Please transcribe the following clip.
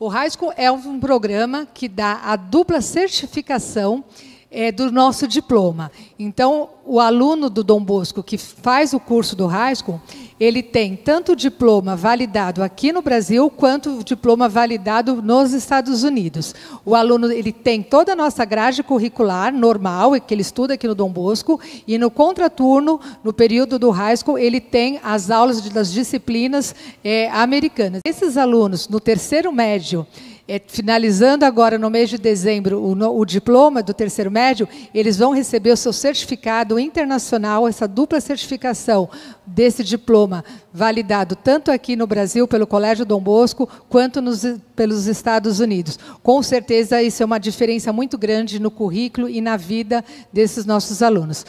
O RAISCO é um programa que dá a dupla certificação é, do nosso diploma. Então, o aluno do Dom Bosco que faz o curso do High School, ele tem tanto o diploma validado aqui no Brasil quanto o diploma validado nos Estados Unidos. O aluno ele tem toda a nossa grade curricular normal, que ele estuda aqui no Dom Bosco, e no contraturno, no período do High School, ele tem as aulas das disciplinas é, americanas. Esses alunos, no terceiro médio, é, finalizando agora no mês de dezembro o, no, o, diploma do terceiro médio, eles vão receber o seu certificado internacional, essa dupla certificação desse diploma, validado tanto aqui no Brasil pelo Colégio Dom Bosco, quanto nos, pelos Estados Unidos. Com certeza, isso é uma diferença muito grande no currículo e na vida desses nossos alunos.